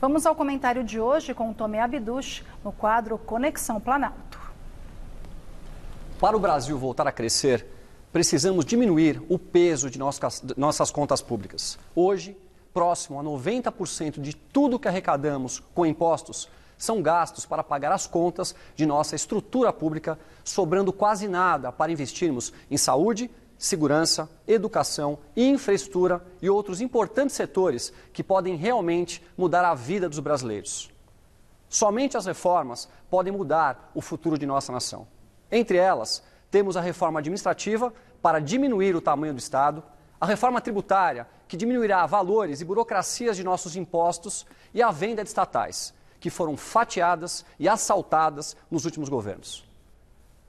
Vamos ao comentário de hoje com Tomé Abidush no quadro Conexão Planalto. Para o Brasil voltar a crescer, precisamos diminuir o peso de nossas contas públicas. Hoje, próximo a 90% de tudo que arrecadamos com impostos são gastos para pagar as contas de nossa estrutura pública, sobrando quase nada para investirmos em saúde, segurança, educação, infraestrutura e outros importantes setores que podem realmente mudar a vida dos brasileiros. Somente as reformas podem mudar o futuro de nossa nação. Entre elas, temos a reforma administrativa para diminuir o tamanho do Estado, a reforma tributária, que diminuirá valores e burocracias de nossos impostos, e a venda de estatais, que foram fatiadas e assaltadas nos últimos governos.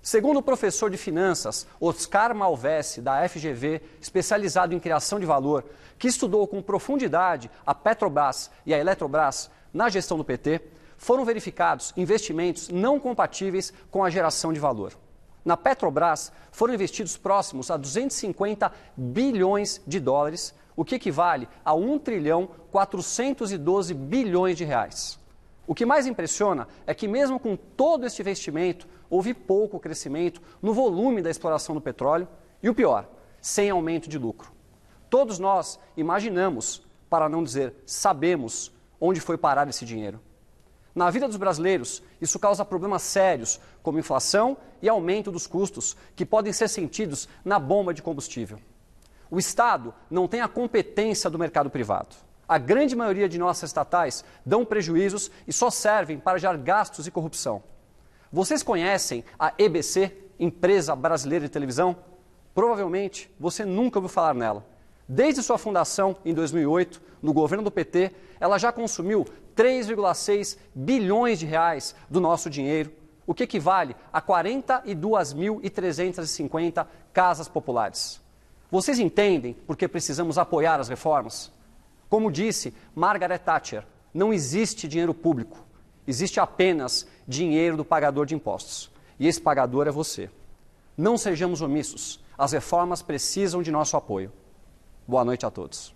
Segundo o professor de finanças Oscar Malvesse, da FGV, especializado em criação de valor, que estudou com profundidade a Petrobras e a Eletrobras na gestão do PT, foram verificados investimentos não compatíveis com a geração de valor. Na Petrobras, foram investidos próximos a 250 bilhões de dólares, o que equivale a 1 trilhão 412 bilhões de reais. O que mais impressiona é que, mesmo com todo este investimento, houve pouco crescimento no volume da exploração do petróleo e, o pior, sem aumento de lucro. Todos nós imaginamos, para não dizer sabemos, onde foi parar esse dinheiro. Na vida dos brasileiros, isso causa problemas sérios, como inflação e aumento dos custos, que podem ser sentidos na bomba de combustível. O Estado não tem a competência do mercado privado. A grande maioria de nossas estatais dão prejuízos e só servem para gerar gastos e corrupção. Vocês conhecem a EBC, Empresa Brasileira de Televisão? Provavelmente você nunca ouviu falar nela. Desde sua fundação, em 2008, no governo do PT, ela já consumiu 3,6 bilhões de reais do nosso dinheiro, o que equivale a 42.350 casas populares. Vocês entendem por que precisamos apoiar as reformas? Como disse Margaret Thatcher, não existe dinheiro público, existe apenas dinheiro do pagador de impostos. E esse pagador é você. Não sejamos omissos, as reformas precisam de nosso apoio. Boa noite a todos.